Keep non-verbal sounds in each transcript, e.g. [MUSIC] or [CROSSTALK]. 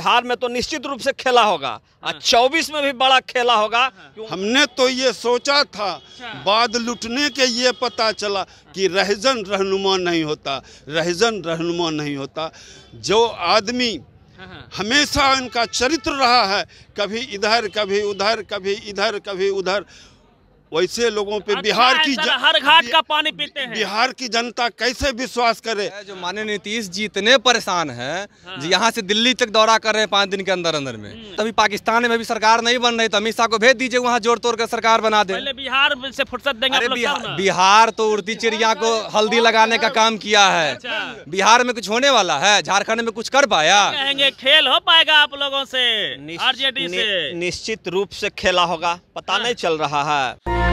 बिहार में तो निश्चित रूप से खेला होगा और हाँ। चौबीस में भी बड़ा खेला होगा हाँ। हमने तो ये सोचा था अच्छा। बाद लुटने के ये पता चला कि रहजन रहनुमा नहीं होता रहजन रहनुमा नहीं होता जो आदमी हाँ, हमेशा इनका चरित्र रहा है कभी इधर कभी उधर कभी इधर कभी उधर वैसे लोगों पे अच्छा बिहार की हर घाट का पानी पीते हैं बिहार की जनता कैसे विश्वास करे जो मान्य नीतीश जी इतने परेशान है हाँ। जी यहाँ से दिल्ली तक दौरा कर रहे हैं पाँच दिन के अंदर अंदर में हम्म। तभी पाकिस्तान में भी सरकार नहीं बन रही तो अमित शाह को भेज दीजिए वहाँ जोड़ तोड़ कर सरकार बना दे बिहार से फुर्सत देंगे बिहार तो उड़ती चिड़िया को हल्दी लगाने का काम किया है अच्छा। बिहार में कुछ होने वाला है झारखण्ड में कुछ कर पाया खेल हो पाएगा आप लोगों से से निश्चित रूप से खेला होगा पता हाँ। नहीं चल रहा है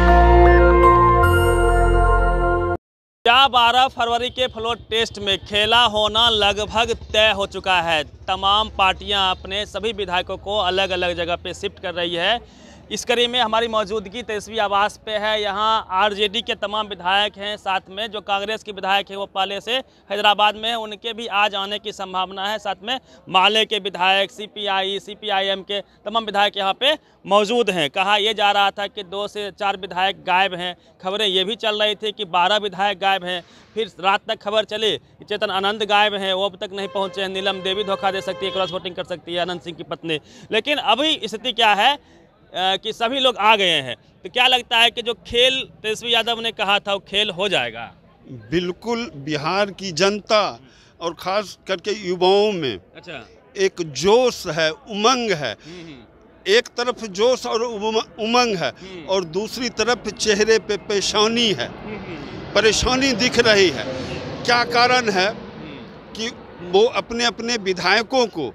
क्या बारह फरवरी के फ्लोर टेस्ट में खेला होना लगभग तय हो चुका है तमाम पार्टियां अपने सभी विधायकों को अलग अलग जगह पे शिफ्ट कर रही है इस कड़ी में हमारी मौजूदगी तेजस्वी आवास पे है यहाँ आरजेडी के तमाम विधायक हैं साथ में जो कांग्रेस के विधायक हैं वो पहले से हैदराबाद में हैं उनके भी आज आने की संभावना है साथ में माले के विधायक सीपीआई सीपीआईएम के तमाम विधायक यहाँ पे मौजूद हैं कहा यह जा रहा था कि दो से चार विधायक गायब हैं खबरें ये भी चल रही थी कि बारह विधायक गायब हैं फिर रात तक खबर चली चेतन आनंद गायब हैं वो अब तक नहीं पहुँचे हैं नीलम देवी धोखा दे सकती है क्रॉस वोटिंग कर सकती है अनंत सिंह की पत्नी लेकिन अभी स्थिति क्या है कि सभी लोग आ गए हैं तो क्या लगता है कि जो खेल तेजस्वी यादव ने कहा था वो खेल हो जाएगा बिल्कुल बिहार की जनता और ख़ास करके युवाओं में अच्छा एक जोश है उमंग है हम्म, हम्म। एक तरफ जोश और उमंग है हम्म। और दूसरी तरफ चेहरे पे परेशानी है परेशानी दिख रही है क्या कारण है कि वो अपने अपने विधायकों को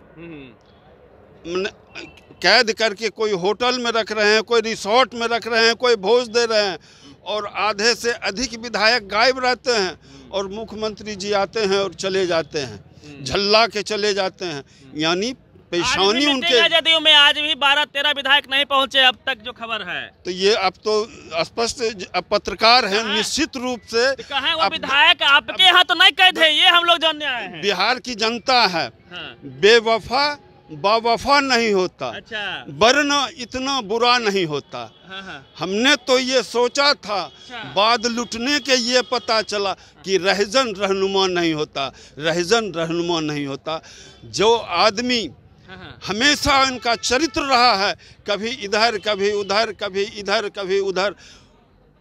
कैद करके कोई होटल में रख रहे हैं कोई रिसोर्ट में रख रहे हैं कोई भोज दे रहे हैं और आधे से अधिक विधायक गायब रहते हैं और मुख्यमंत्री जी आते हैं और चले जाते हैं झल्ला के चले जाते हैं यानी पेशानी उनके जदयू में आज भी बारह तेरह विधायक नहीं पहुंचे अब तक जो खबर है तो ये अब तो स्पष्ट पत्रकार हैं निश्चित रूप से तो कहें वो विधायक आपके यहाँ तो नहीं कैद है ये हम लोग जानने आए हैं बिहार की जनता है हाँ। बेवफा बावफा नहीं होता अच्छा वरना इतना बुरा नहीं होता हाँ हाँ। हमने तो ये सोचा था अच्छा। बाद लुटने के ये पता चला कि रहजन रहनुमा नहीं होता रहजन रहनुमा नहीं होता जो आदमी हाँ।, हाँ। हमेशा इनका चरित्र रहा है कभी इधर कभी उधर कभी इधर कभी उधर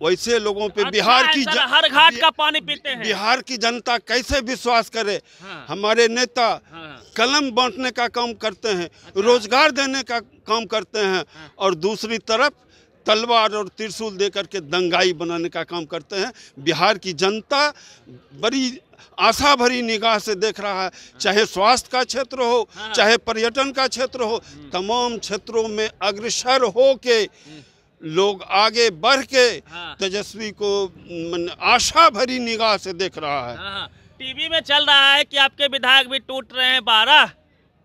वैसे लोगों पे बिहार की हर घाट का पानी पीते हैं बिहार की जनता कैसे विश्वास करे हाँ। हमारे नेता हाँ। कलम बांटने का काम करते हैं अच्छा। रोजगार देने का काम करते हैं हाँ। और दूसरी तरफ तलवार और त्रिशूल दे करके दंगाई बनाने का काम करते हैं बिहार की जनता बड़ी आशा भरी निगाह से देख रहा है हाँ। चाहे स्वास्थ्य का क्षेत्र हो हाँ। चाहे पर्यटन का क्षेत्र हो हम्म। तमाम क्षेत्रों में अग्रसर हो के हम्म। लोग आगे बढ़ के हाँ। तेजस्वी को आशा भरी निगाह से देख रहा है हाँ, हाँ। टीवी में चल रहा है कि आपके विधायक भी टूट रहे हैं बारह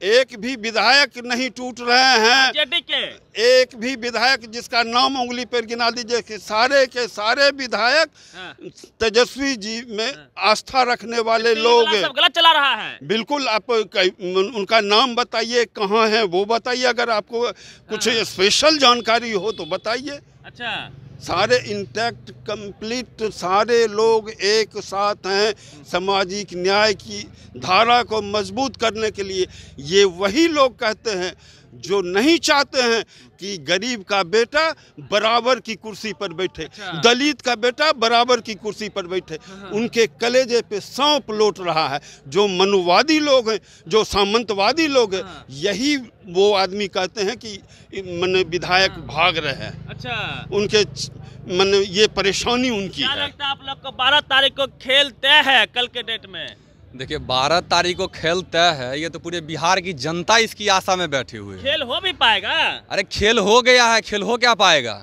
एक भी विधायक नहीं टूट रहे हैं के। एक भी विधायक जिसका नाम उंगली पर गिना दीजिए कि सारे के सारे विधायक हाँ। तेजस्वी जी में हाँ। आस्था रखने वाले लोग सब गलत चला रहा है बिल्कुल आप उनका नाम बताइए कहाँ है वो बताइए अगर आपको कुछ स्पेशल हाँ। जानकारी हो तो बताइए अच्छा सारे इंटैक्ट कंप्लीट सारे लोग एक साथ हैं सामाजिक न्याय की धारा को मजबूत करने के लिए ये वही लोग कहते हैं जो नहीं चाहते हैं कि गरीब का बेटा बराबर की कुर्सी पर बैठे अच्छा। दलित का बेटा बराबर की कुर्सी पर बैठे हाँ।, हाँ। उनके कलेजे पे सौंप लौट रहा है जो मनुवादी लोग हैं जो सामंतवादी लोग हैं हाँ। यही वो आदमी कहते हैं कि मन विधायक हाँ। भाग रहे हैं अच्छा उनके मन ये परेशानी उनकी क्या है लगता है आप लोग को बारह तारीख को खेल तय है कल के डेट में देखिए बारह तारीख को खेल तय है ये तो पूरे बिहार की जनता इसकी आशा में बैठी हुई है खेल हो भी पाएगा अरे खेल हो गया है खेल हो क्या पाएगा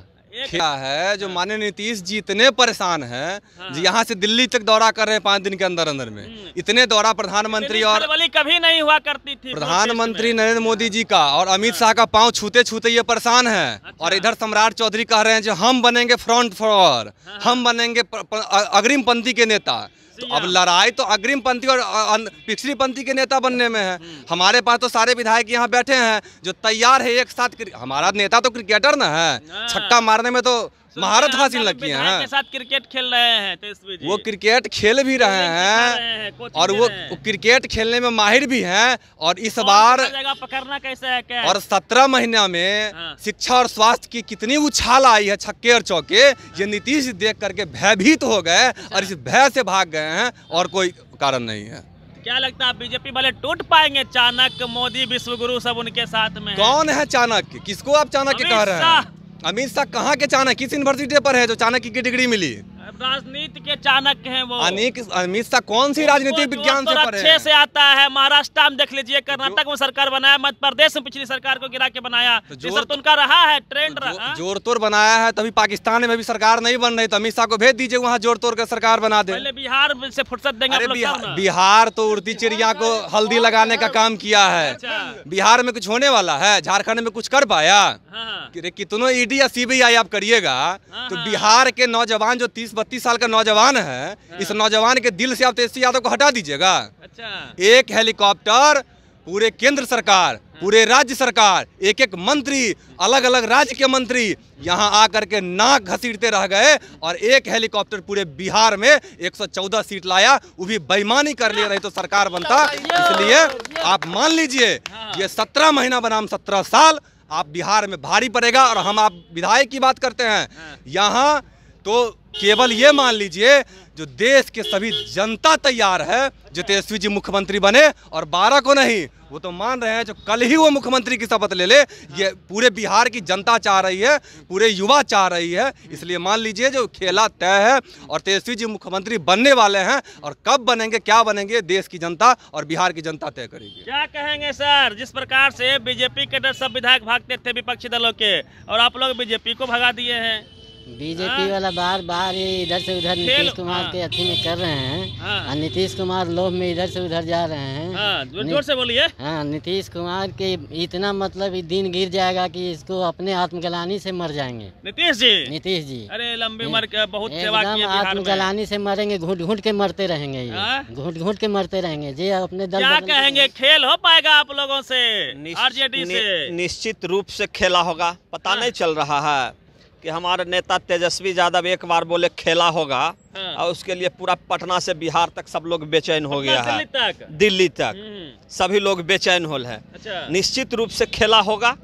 क्या है जो हाँ। माननीय नीतीश जी इतने परेशान है हाँ। जी यहाँ से दिल्ली तक दौरा कर रहे हैं पांच दिन के अंदर अंदर में हम्म। इतने दौरा प्रधानमंत्री और कभी नहीं हुआ करती थी प्रधानमंत्री नरेंद्र मोदी जी का और अमित हाँ। शाह का पाँव छूते छूते ये परेशान है अच्छा। और इधर सम्राट चौधरी कह रहे हैं जो हम बनेंगे फ्रंट फॉर हाँ। हम बनेंगे अग्रिम पंथी के नेता तो अब लड़ाई तो अग्रिम पंथी और पिछड़ी पंथी के नेता बनने में है हम्म। हमारे पास तो सारे विधायक यहाँ बैठे हैं जो तैयार है एक साथ हमारा नेता तो क्रिकेटर ना है हाँ। छक्का मारने में तो महारत हासिल लग किए है हाँ। साथ क्रिकेट खेल रहे हैं वो क्रिकेट खेल भी रहे हैं और वो क्रिकेट खेलने में माहिर भी हैं और इस बार पकड़ना कैसे है क्या और सत्रह महीना में हाँ। शिक्षा और स्वास्थ्य की कितनी उछाल आई है छक्के और चौके ये नीतीश देख करके भयभीत हो गए और अच्छा। इस भय से भाग गए रहे हैं और कोई कारण नहीं है क्या लगता है बीजेपी वाले टूट पाएंगे चाणक्य मोदी विश्व गुरु सब उनके साथ में कौन है चाणक्य किसको आप चाणक्य कह रहे हैं अमित शाह कहाँ के चाणक्य किस यूनिवर्सिटी पर है जो चाणक्य की डिग्री मिली राजनीति के चाणक्य हैं वो अनेक अमित शाह कौन सी राजनीति विज्ञान से तो अच्छे से आता है महाराष्ट्र में देख लीजिए तो कर्नाटक में सरकार बनाया मध्य प्रदेश में पिछली सरकार को गिरा के बनाया तो जोर तो उनका रहा है ट्रेंड रहा जोर तोड़ बनाया है तभी पाकिस्तान में भी सरकार नहीं बन रही तो अमित शाह को भेज दीजिए वहाँ जोर तोड़ कर सरकार बना दे बिहार से फुर्सत देंगे बिहार तो उड़ती चिड़िया को हल्दी लगाने का काम किया है अच्छा। बिहार में कुछ होने वाला है झारखंड में कुछ कर पाया हाँ। कितनों ईडी या सीबीआई आप करिएगा हाँ, तो हाँ। बिहार के नौजवान जो तीस बत्तीस साल का नौजवान है हाँ। इस नौजवान के दिल से आप तेजस्वी तो यादव को हटा दीजिएगा अच्छा एक हेलीकॉप्टर पूरे केंद्र सरकार हाँ। पूरे राज्य सरकार एक एक मंत्री अलग अलग राज्य के मंत्री यहाँ आकर के नाक घसीटते रह गए और एक हेलीकॉप्टर पूरे बिहार में 114 सीट लाया वो भी बेईमानी कर ले रही तो सरकार अच्छा, बनता इसलिए आप मान लीजिए हाँ। ये 17 महीना बनाम 17 साल आप बिहार में भारी पड़ेगा और हम आप विधायक की बात करते हैं हाँ। यहाँ तो केवल ये मान लीजिए जो देश के सभी जनता तैयार है जो तेजस्वी जी मुख्यमंत्री बने और बारह को नहीं वो तो मान रहे हैं जो कल ही वो मुख्यमंत्री की शपथ ले ले ये पूरे बिहार की जनता चाह रही है पूरे युवा चाह रही है इसलिए मान लीजिए जो खेला तय है और तेजस्वी जी मुख्यमंत्री बनने वाले हैं और कब बनेंगे क्या बनेंगे देश की जनता और बिहार की जनता तय करेगी क्या कहेंगे सर जिस प्रकार से बीजेपी के डर सब विधायक भागते थे विपक्षी दलों के और आप लोग बीजेपी को भगा दिए हैं बीजेपी हाँ। वाला बार बार ये इधर से उधर नीतीश कुमार हाँ। के अथी में कर रहे हैं और हाँ। नीतीश कुमार लोभ में इधर से उधर जा रहे हैं जोर से बोलिए हाँ नीतीश कुमार के इतना मतलब दिन गिर जाएगा कि इसको अपने आत्मगलानी से मर जाएंगे नीतीश जी नीतीश जी अरे लंबी उम्र के बहुत एकदम आत्मगलानी से मरेंगे घूट घूट के मरते रहेंगे घूट घूट के मरते रहेंगे जी अपने दल क्या कहेंगे खेल हो पाएगा आप लोगों से निश्चित रूप से खेला होगा पता नहीं चल रहा है कि हमारे नेता तेजस्वी यादव एक बार बोले खेला होगा हाँ। और उसके लिए पूरा पटना से बिहार तक सब लोग बेचैन हो गया है तक? दिल्ली तक हम्म। सभी लोग बेचैन होल है अच्छा। निश्चित रूप से खेला होगा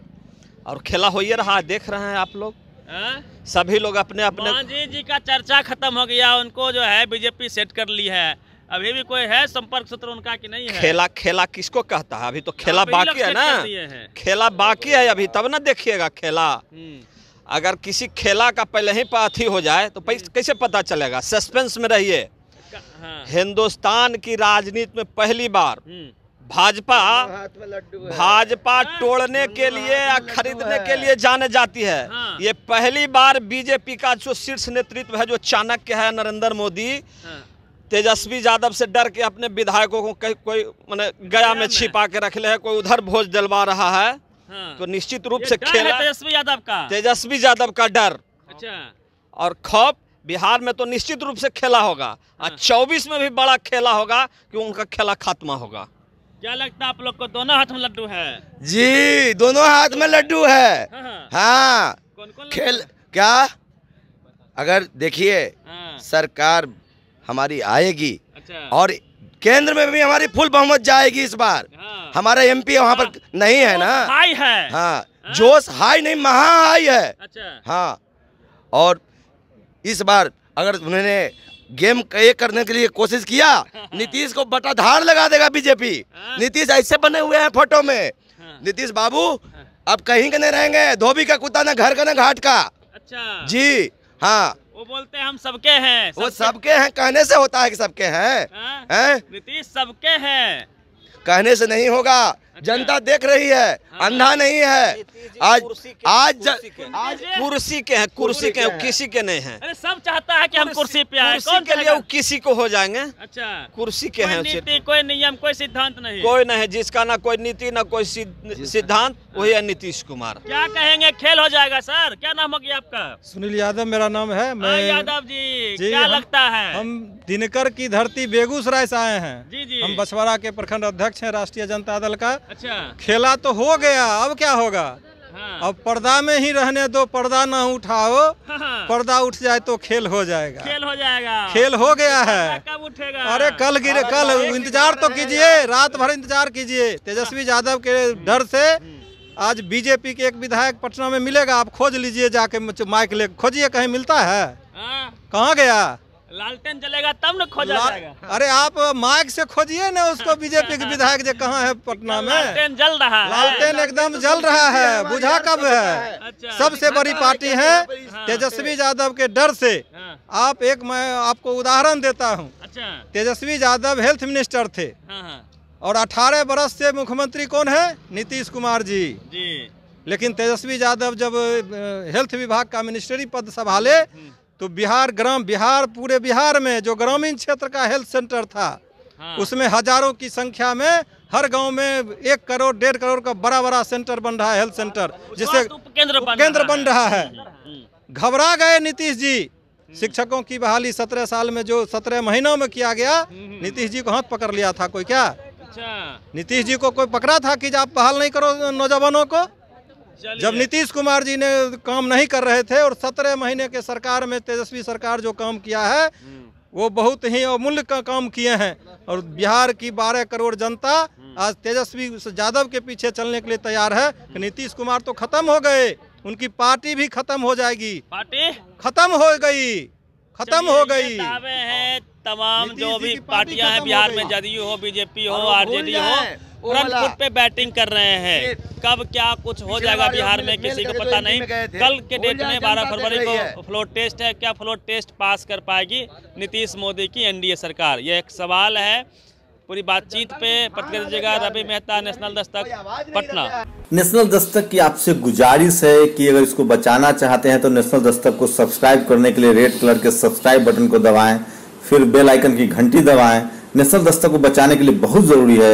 और खेला हो ही रहा देख रहे हैं आप लोग हाँ? सभी लोग अपने अपने जी जी का चर्चा खत्म हो गया उनको जो है बीजेपी सेट कर ली है अभी भी कोई है संपर्क सूत्र उनका कि नहीं है खेला खेला किसको कहता है अभी तो खेला बाकी है ना खेला बाकी है अभी तब ना देखिएगा खेला हम्म। अगर किसी खेला का पहले ही पाथी हो जाए तो कैसे पता चलेगा सस्पेंस में रहिए हाँ। हिंदुस्तान की राजनीति में पहली बार हम्म। भाजपा भाजपा हाँ। तोड़ने के लिए या खरीदने के लिए जाने जाती है हाँ। ये पहली बार बीजेपी का जो शीर्ष नेतृत्व है जो चाणक्य है नरेंद्र मोदी हाँ। तेजस्वी यादव से डर के अपने विधायकों को कोई मैंने गया में छिपा के रख ले है कोई उधर भोज दिलवा रहा है हाँ। तो निश्चित रूप से खेला तेजस्वी यादव का तेजस्वी यादव का डर अच्छा और खौफ बिहार में तो निश्चित रूप से खेला होगा हाँ। और चौबीस में भी बड़ा खेला होगा कि उनका खेला खात्मा होगा क्या लगता है आप लोग को दोनों हाथ में लड्डू है जी दोनों हाथ में लड्डू है हाँ, हाँ।, हाँ। खेल क्या अगर देखिए हाँ। सरकार हमारी आएगी अच्छा। और केंद्र में भी हमारी फुल बहुमत जाएगी इस बार हमारा एम पी वहाँ पर हाँ। नहीं है ना हाई है हाँ, हाँ जोश हाई नहीं महा हाई है अच्छा हाँ और इस बार अगर उन्होंने गेम ये करने के लिए कोशिश किया [LAUGHS] नीतीश को बटाधार लगा देगा बीजेपी हाँ। नीतीश ऐसे बने हुए हैं फोटो में नीतीश बाबू अब कहीं के नहीं रहेंगे धोबी का कुत्ता ना घर का ना घाट का अच्छा जी हाँ वो बोलते हैं हम सबके हैं सब वो सबके हैं कहने से होता है कि सबके हैं नीतीश सबके हैं कहने से नहीं होगा अच्छा। जनता देख रही है हाँ, हाँ। अंधा नहीं है आज आज आज कुर्सी के हैं कुर्सी के किसी के नहीं है सब चाहता है कि हम कुर्सी पे आए कौन के लिए वो किसी को हो जाएंगे अच्छा कुर्सी के हैं नीति कोई नियम कोई सिद्धांत नहीं कोई नहीं जिसका ना कोई नीति ना कोई सिद्धांत हाँ। वही है नीतीश कुमार क्या कहेंगे खेल हो जाएगा सर क्या नाम हो गया आपका सुनील यादव मेरा नाम है यादव जी, क्या लगता है हम दिनकर की धरती बेगूसराय से आए हैं जी जी हम बछवाड़ा के प्रखंड अध्यक्ष है राष्ट्रीय जनता दल का अच्छा खेला तो हो गया अब क्या होगा हाँ। अब पर्दा में ही रहने दो पर्दा ना उठाओ हाँ।, हाँ। पर्दा उठ जाए तो खेल हो जाएगा खेल हो जाएगा खेल हो गया है कब उठेगा अरे कल गिरे कल इंतजार तो कीजिए रात भर इंतजार कीजिए तेजस्वी यादव के डर से आज बीजेपी के एक विधायक पटना में मिलेगा आप खोज लीजिए जाके माइक ले खोजिए कहीं मिलता है हाँ। कहाँ गया लालटेन जलेगा तब न खोजा जाएगा अरे आप माइक से खोजिए ना उसको [LAUGHS] बीजेपी के विधायक जो कहाँ है पटना में लालटेन जल रहा है लालटेन एकदम जल रहा है बुझा कब है अच्छा। सबसे बड़ी अच्छा, पार्टी अच्छा, है तेजस्वी यादव के डर से हाँ। आप एक मैं आपको उदाहरण देता हूँ तेजस्वी यादव हेल्थ मिनिस्टर थे हाँ, हाँ। और अठारह बरस से मुख्यमंत्री कौन है नीतीश कुमार जी जी लेकिन तेजस्वी यादव जब हेल्थ विभाग का मिनिस्ट्री पद संभाले हम्म। तो बिहार ग्राम बिहार पूरे बिहार में जो ग्रामीण क्षेत्र का हेल्थ सेंटर था हाँ। उसमें हजारों की संख्या में हर गांव में एक करोड़ डेढ़ करोड़ का बड़ा बड़ा सेंटर बन रहा है हेल्थ सेंटर जिसे केंद्र बन, केंद्र बन रहा है हम्म। घबरा गए नीतीश जी शिक्षकों की बहाली सत्रह साल में जो सत्रह महीनों में किया गया हम्म, हम्म। नीतीश जी को हाथ पकड़ लिया था कोई क्या अच्छा। नीतीश जी को कोई पकड़ा था कि आप बहाल नहीं करो नौजवानों को जब नीतीश कुमार जी ने काम नहीं कर रहे थे और सत्रह महीने के सरकार में तेजस्वी सरकार जो काम किया है हम्म। वो बहुत ही अमूल्य का काम किए हैं और बिहार की बारह करोड़ जनता हम्म। आज तेजस्वी यादव के पीछे चलने के लिए तैयार है हम्म। नीतीश कुमार तो खत्म हो गए उनकी पार्टी भी खत्म हो जाएगी पार्टी खत्म हो गई खत्म हो गई तमाम जो भी पार्टियां हैं बिहार में जदयू हो बीजेपी हो आरजेडी हो फ्रंट फुट पे बैटिंग कर रहे हैं कब क्या कुछ हो जाएगा बिहार में किसी को पता नहीं कल के डेट में बारह फरवरी को फ्लोर टेस्ट है क्या फ्लोर टेस्ट पास कर पाएगी नीतीश मोदी की एनडीए सरकार ये एक सवाल है पूरी बातचीत पे पत्रकार रवि मेहता नेशनल दस्तक पटना नेशनल दस्तक की आपसे गुजारिश है कि अगर इसको बचाना चाहते हैं तो नेशनल दस्तक को सब्सक्राइब करने के लिए रेड कलर के सब्सक्राइब बटन को दबाएं फिर बेल आइकन की घंटी दबाएं नेशनल दस्तक को बचाने के लिए बहुत ज़रूरी है